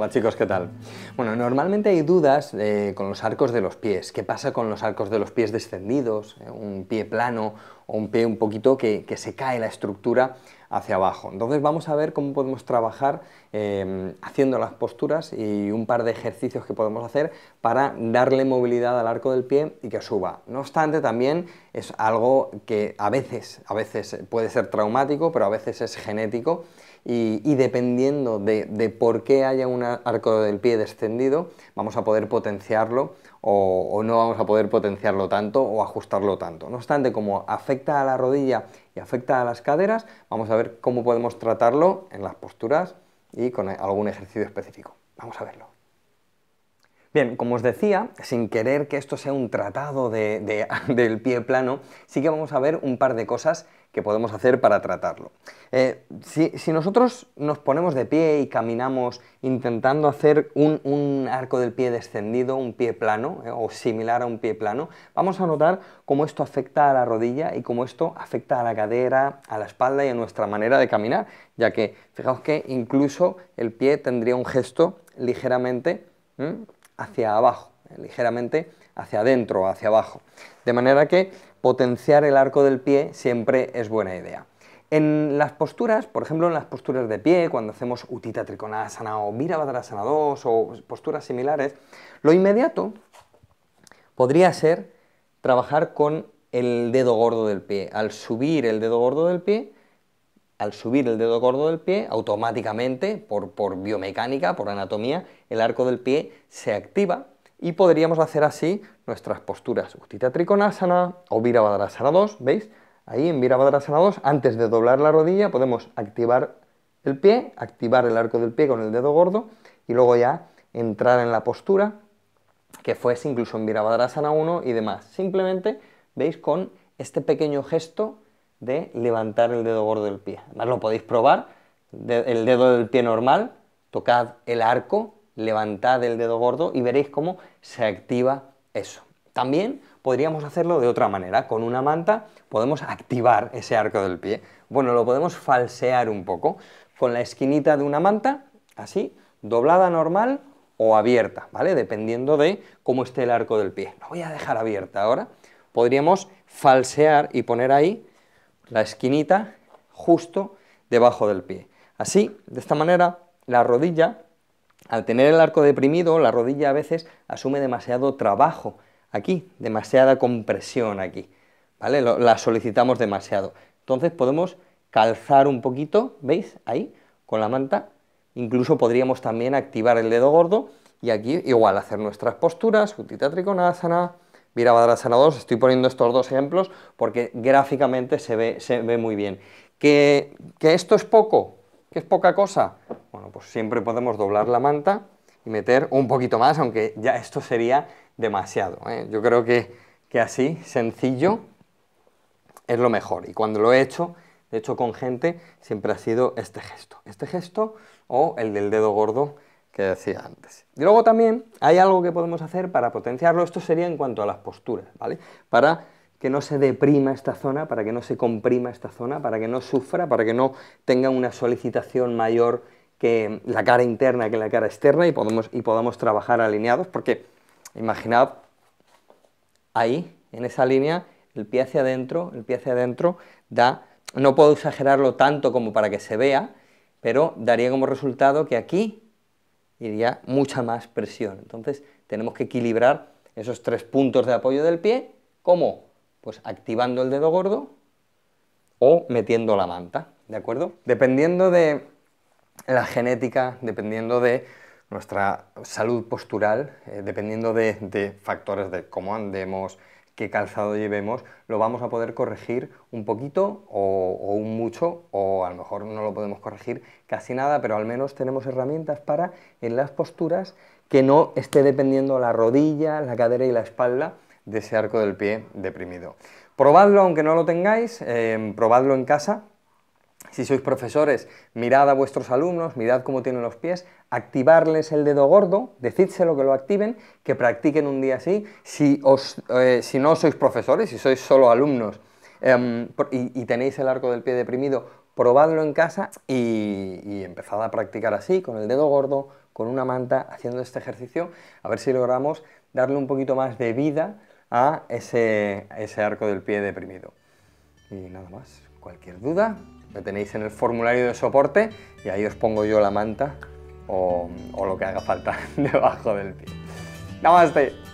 Hola chicos, ¿qué tal? Bueno, normalmente hay dudas eh, con los arcos de los pies. ¿Qué pasa con los arcos de los pies descendidos? Eh, ¿Un pie plano? un pie un poquito que, se cae la estructura hacia abajo. Entonces vamos a ver cómo podemos trabajar em, haciendo las posturas y un par de ejercicios que podemos hacer para darle movilidad al arco del pie y que suba. No obstante, también es algo que a veces, a veces puede ser traumático, pero a veces es genético y, dependiendo de, de por qué haya un arco del pie descendido, vamos a poder potenciarlo o, no vamos a poder potenciarlo tanto o ajustarlo tanto. No obstante, como afecta a la rodilla y afecta a las caderas, vamos a ver cómo podemos tratarlo en las posturas y con algún ejercicio específico. Vamos a verlo. Bien, como os decía, sin querer que esto sea un tratado del pie plano, sí que vamos a ver un par de cosas que podemos hacer para tratarlo. Eh, si, nosotros nos ponemos de pie y caminamos intentando hacer un, arco del pie descendido, un pie plano eh, o similar a un pie plano, vamos a notar cómo esto afecta a la rodilla y cómo esto afecta a la cadera, a la espalda y a nuestra manera de caminar, ya que fijaos que incluso el pie tendría un gesto ligeramente hacia abajo, eh, ligeramente hacia adentro, hacia abajo. De manera que potenciar el arco del pie siempre es buena idea. En las posturas, por ejemplo, en las posturas de pie, cuando hacemos Utita Trikonasana o Virabhadrasana 2 o posturas similares, lo inmediato podría ser trabajar con el dedo gordo del pie. Al subir el dedo gordo del pie, al subir el dedo gordo del pie, automáticamente, por, biomecánica, por anatomía, el arco del pie se activa y podríamos hacer así nuestras posturas Uttita Trikonasana o Virabhadrasana 2, ¿veis? Ahí en Virabhadrasana 2, antes de doblar la rodilla, podemos activar el pie, activar el arco del pie con el dedo gordo y luego ya entrar en la postura que fuese incluso en Virabhadrasana 1 y demás. Simplemente, ¿veis? Con este pequeño gesto de levantar el dedo gordo del pie. Además lo podéis probar, el dedo del pie normal, tocad el arco, levantad el dedo gordo y veréis cómo se activa eso. También podríamos hacerlo de otra manera, con una manta podemos activar ese arco del pie. Bueno, lo podemos falsear un poco con la esquinita de una manta, así, doblada normal o abierta, ¿vale? Dependiendo de cómo esté el arco del pie. Lo voy a dejar abierta ahora. Podríamos falsear y poner ahí la esquinita justo debajo del pie. Así, de esta manera, la rodilla, al tener el arco deprimido, la rodilla a veces asume demasiado trabajo aquí, demasiada compresión aquí, ¿vale? la solicitamos demasiado. Entonces podemos calzar un poquito, ¿veis? Ahí, con la manta. Incluso podríamos también activar el dedo gordo y aquí igual hacer nuestras posturas, Utita Trikonasana, a 2, estoy poniendo estos dos ejemplos porque gráficamente se ve, se ve muy bien. ¿Que, ¿Que, esto es poco? ¿Que es poca cosa? Bueno, pues siempre podemos doblar la manta y meter un poquito más, aunque ya esto sería demasiado. ¿eh? Yo creo que, que así, sencillo, es lo mejor. Y cuando lo he hecho, de hecho con gente, siempre ha sido este gesto. Este gesto o el del dedo gordo decía antes. Y luego también hay algo que podemos hacer para potenciarlo, esto sería en cuanto a las posturas, ¿vale? Para que no se deprima esta zona, para que no se comprima esta zona, para que no sufra, para que no tenga una solicitación mayor que la cara interna que la cara externa y podemos y podamos trabajar alineados, porque imaginad ahí, en esa línea, el pie hacia adentro, el pie hacia adentro da, no puedo exagerarlo tanto como para que se vea, pero daría como resultado que aquí iría mucha más presión. Entonces tenemos que equilibrar esos tres puntos de apoyo del pie, como Pues activando el dedo gordo o metiendo la manta, ¿de acuerdo? Dependiendo de la genética, dependiendo de nuestra salud postural, eh, dependiendo de, factores de cómo andemos, qué calzado llevemos, lo vamos a poder corregir un poquito o, un mucho, o a lo mejor no lo podemos corregir casi nada, pero al menos tenemos herramientas para en las posturas que no esté dependiendo la rodilla, la cadera y la espalda de ese arco del pie deprimido. Probadlo aunque no lo tengáis, eh, probadlo en casa, si sois profesores, mirad a vuestros alumnos, mirad cómo tienen los pies, activarles el dedo gordo, decídselo que lo activen, que practiquen un día así. Si, eh, no sois profesores, si sois solo alumnos em, y, tenéis el arco del pie deprimido, probadlo en casa y, empezad a practicar así, con el dedo gordo, con una manta, haciendo este ejercicio, a ver si logramos darle un poquito más de vida a ese arco del pie deprimido. Y nada más, cualquier duda, me tenéis en el formulario de soporte y ahí os pongo yo la manta o, lo que haga falta debajo del pie. ¡Namaste!